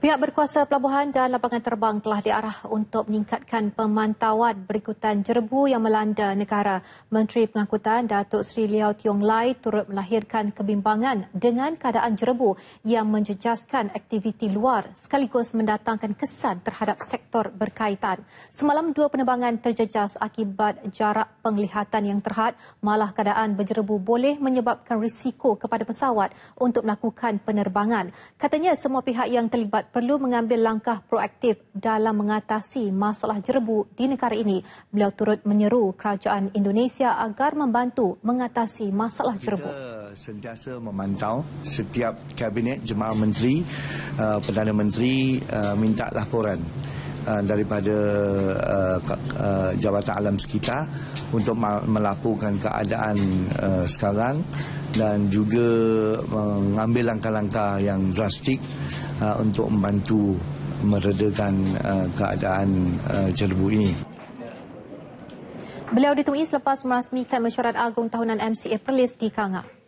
Pihak berkuasa pelabuhan dan lapangan terbang telah diarah untuk meningkatkan pemantauan berikutan jerebu yang melanda negara. Menteri Pengangkutan Datuk Seri Liao Tiong Lai turut melahirkan kebimbangan dengan keadaan jerebu yang menjejaskan aktiviti luar sekaligus mendatangkan kesan terhadap sektor berkaitan. Semalam dua penerbangan terjejas akibat jarak penglihatan yang terhad malah keadaan berjerbu boleh menyebabkan risiko kepada pesawat untuk melakukan penerbangan. Katanya semua pihak yang terlibat perlu mengambil langkah proaktif dalam mengatasi masalah jerbu di negara ini. Beliau turut menyeru kerajaan Indonesia agar membantu mengatasi masalah jerbu. Kita sentiasa memantau setiap kabinet jemaah menteri, uh, Perdana Menteri uh, minta laporan. Uh, daripada uh, uh, Jabatan Alam Sekitar untuk melaporkan keadaan uh, sekarang dan juga mengambil langkah-langkah yang drastik uh, untuk membantu meredakan uh, keadaan uh, cerbu ini. Beliau ditemui selepas merasmikan mesyuarat agung tahunan MCA Perlis di Kangar.